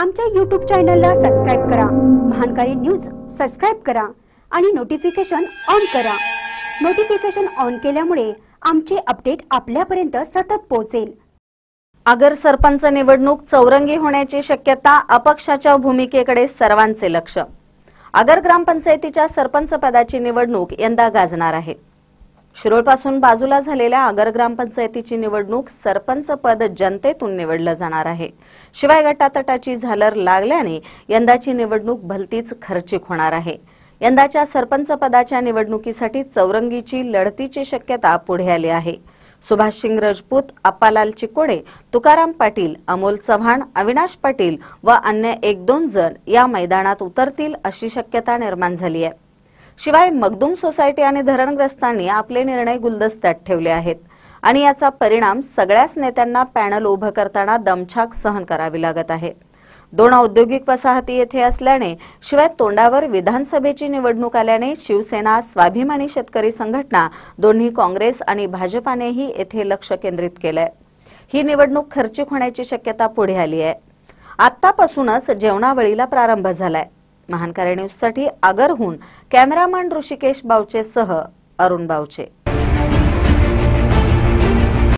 आमच्या यूट्यूब चॅनलला सबस्क्राईब करा महानकारी न्यूज सबस्क्राईब करा आणि नोटिफिकेशन ऑन करा नोटिफिकेशन ऑन केल्यामुळे आमचे अपडेट आपल्यापर्यंत सतत पोहोचेल अगर सरपंच निवडणूक चौरंगी होण्याची शक्यता अपक्षाच्या भूमिकेकडे सर्वांचे लक्ष अगर ग्रामपंचायतीच्या सरपंच पदाची निवडणूक यंदा गाजणार आहे शिरोळपासून बाजूला झालेल्या आगर ग्रामपंचायतीची निवडणूक सरपंच पद जनतेतून निवडलं जाणार आहे शिवाय गटातटाची झालर लागल्याने यंदाची निवडणूक भलतीच खर्चिक होणार आहे यंदाच्या सरपंच पदाच्या निवडणुकीसाठी चौरंगीची लढतीची शक्यता पुढे आली आहे सुभाष सिंग रजपूत अप्पालाल चिकोडे तुकाराम पाटील अमोल चव्हाण अविनाश पाटील व अन्य एक दोन जण या मैदानात उतरतील अशी शक्यता निर्माण झाली आहे शिवाय मगदूम सोसायटी आणि धरणग्रस्तांनी आपले निर्णय गुलदस्त्यात ठेवले आहेत आणि याचा परिणाम सगळ्याच नेत्यांना पॅनल उभं करताना दमछाक सहन करावी लागत आहे दोन औद्योगिक वसाहती येथे असल्याने शिवाय तोंडावर विधानसभेची निवडणूक आल्याने शिवसेना स्वाभिमानी शेतकरी संघटना दोन्ही काँग्रेस आणि भाजपानेही येथे लक्ष केंद्रित केलंय ही निवडणूक खर्चिक होण्याची शक्यता पुढे आली आहे आतापासूनच जेवणावळीला प्रारंभ झालाय महानकारी हुन आगरहून कॅमेरामन ऋषिकेश सह अरुण बावचे